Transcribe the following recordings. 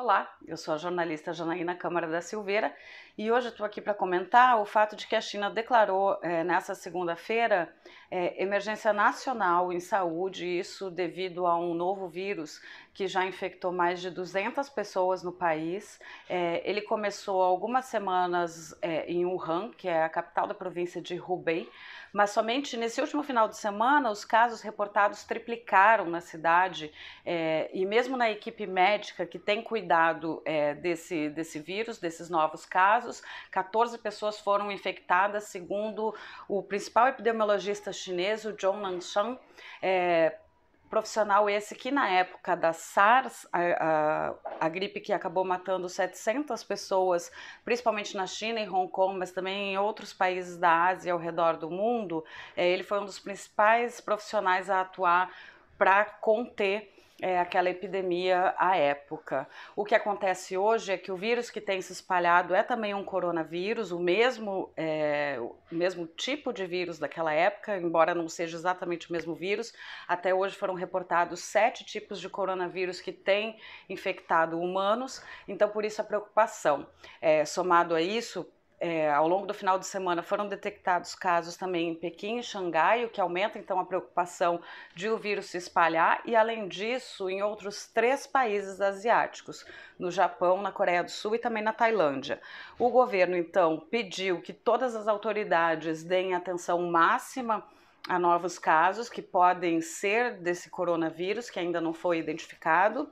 Olá, eu sou a jornalista Janaína Câmara da Silveira e hoje estou aqui para comentar o fato de que a China declarou é, nessa segunda-feira é, emergência nacional em saúde, isso devido a um novo vírus que já infectou mais de 200 pessoas no país. É, ele começou algumas semanas é, em Wuhan, que é a capital da província de Hubei, mas somente nesse último final de semana os casos reportados triplicaram na cidade é, e mesmo na equipe médica que tem cuidado é, desse, desse vírus, desses novos casos, 14 pessoas foram infectadas, segundo o principal epidemiologista chinês, o John Nanshan, é, Profissional esse que na época da SARS, a, a, a, gripe que acabou matando 700 pessoas, principalmente na China e Hong Kong, mas também em outros países da Ásia ao redor do mundo, eh, ele foi um dos principais profissionais a atuar para conter é, aquela epidemia à época. O que acontece hoje é que o vírus que tem se espalhado é também um coronavírus, o mesmo, é, o mesmo tipo de vírus daquela época, embora não seja exatamente o mesmo vírus. Até hoje foram reportados sete tipos de coronavírus que têm infectado humanos, então por isso a preocupação. É, somado a isso, é, ao longo do final de semana foram detectados casos também em Pequim e Xangai, o que aumenta então a preocupação de o vírus se espalhar, e além disso, em outros três países asiáticos, no Japão, na Coreia do Sul e também na Tailândia. O governo então pediu que todas as autoridades deem atenção máxima a novos casos que podem ser desse coronavírus que ainda não foi identificado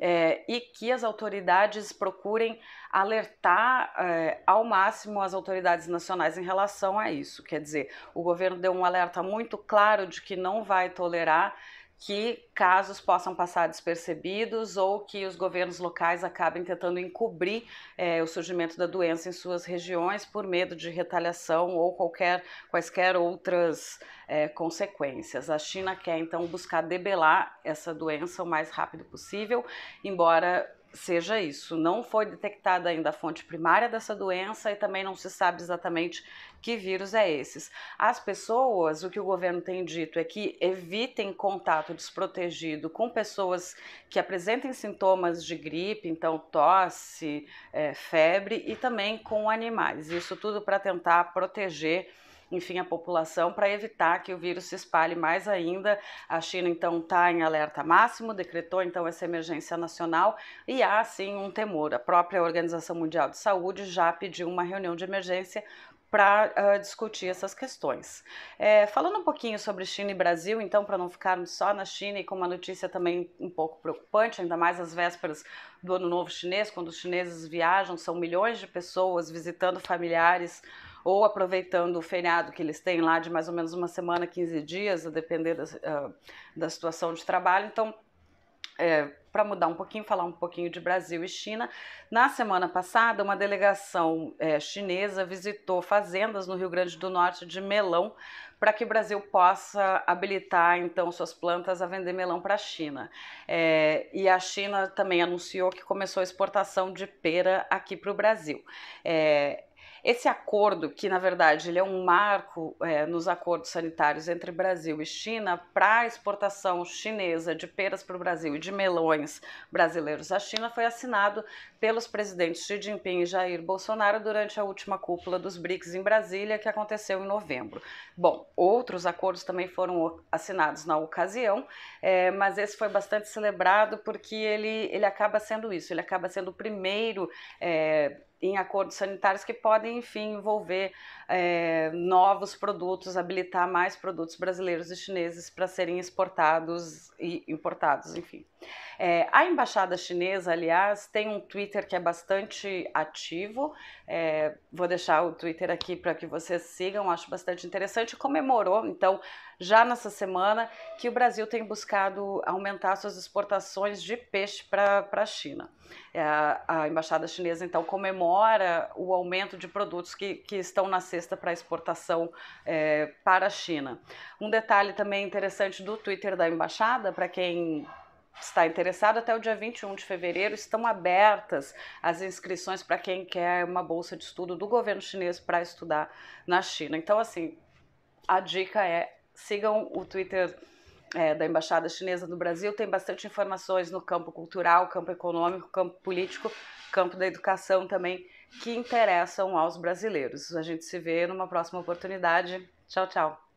é, e que as autoridades procurem alertar é, ao máximo as autoridades nacionais em relação a isso. Quer dizer, o governo deu um alerta muito claro de que não vai tolerar que casos possam passar despercebidos ou que os governos locais acabem tentando encobrir é, o surgimento da doença em suas regiões por medo de retaliação ou qualquer, quaisquer outras é, consequências. A China quer então buscar debelar essa doença o mais rápido possível, embora seja isso. Não foi detectada ainda a fonte primária dessa doença e também não se sabe exatamente que vírus é esses. As pessoas, o que o governo tem dito é que evitem contato desprotegido com pessoas que apresentem sintomas de gripe, então tosse, é, febre e também com animais. Isso tudo para tentar proteger enfim, a população para evitar que o vírus se espalhe mais ainda. A China então está em alerta máximo, decretou então essa emergência nacional e há sim um temor. A própria Organização Mundial de Saúde já pediu uma reunião de emergência para uh, ah, discutir essas questões. É, falando um pouquinho sobre China e Brasil, então, para não ficarmos só na China e com uma notícia também um pouco preocupante, ainda mais às vésperas do Ano Novo Chinês, quando os chineses viajam, são milhões de pessoas visitando familiares ou aproveitando o feriado que eles têm lá de mais ou menos uma semana, 15 dias, a depender da, ah, da situação de trabalho. Então, é, para mudar um pouquinho, falar um pouquinho de Brasil e China. Na semana passada, uma delegação é, chinesa visitou fazendas no Rio Grande do Norte de melão para que o Brasil possa habilitar então suas plantas a vender melão para a China. É, e a China também anunciou que começou a exportação de pera aqui para o Brasil. É, esse acordo, que na verdade ele é um marco é, nos acordos sanitários entre Brasil e China para a exportação chinesa de peras para o Brasil e de melões brasileiros à China, foi assinado pelos presidentes Xi Jinping e Jair Bolsonaro durante a última cúpula dos BRICS em Brasília, que aconteceu em novembro. Bom, outros acordos também foram assinados na ocasião, é, mas esse foi bastante celebrado porque ele, ele acaba sendo isso, ele acaba sendo o primeiro. É, em acordos sanitários que podem, enfim, envolver é, novos produtos, habilitar mais produtos brasileiros e chineses para serem exportados e importados, enfim. É, a embaixada chinesa, aliás, tem um Twitter que é bastante ativo. É, vou deixar o Twitter aqui para que vocês sigam, acho bastante interessante. Comemorou, então, já nessa semana, que o Brasil tem buscado aumentar suas exportações de peixe para a China. É, a embaixada chinesa, então, comemora o aumento de produtos que, que estão na cesta para exportação é, para a China. Um detalhe também interessante do Twitter da embaixada, para quem está interessado, até o dia 21 de fevereiro estão abertas as inscrições para quem quer uma bolsa de estudo do governo chinês para estudar na China. Então, assim, a dica é sigam o Twitter. É, da Embaixada Chinesa no Brasil tem bastante informações no campo cultural, campo econômico, campo político, campo da educação também, que interessam aos brasileiros. A gente se vê numa próxima oportunidade. Tchau, tchau.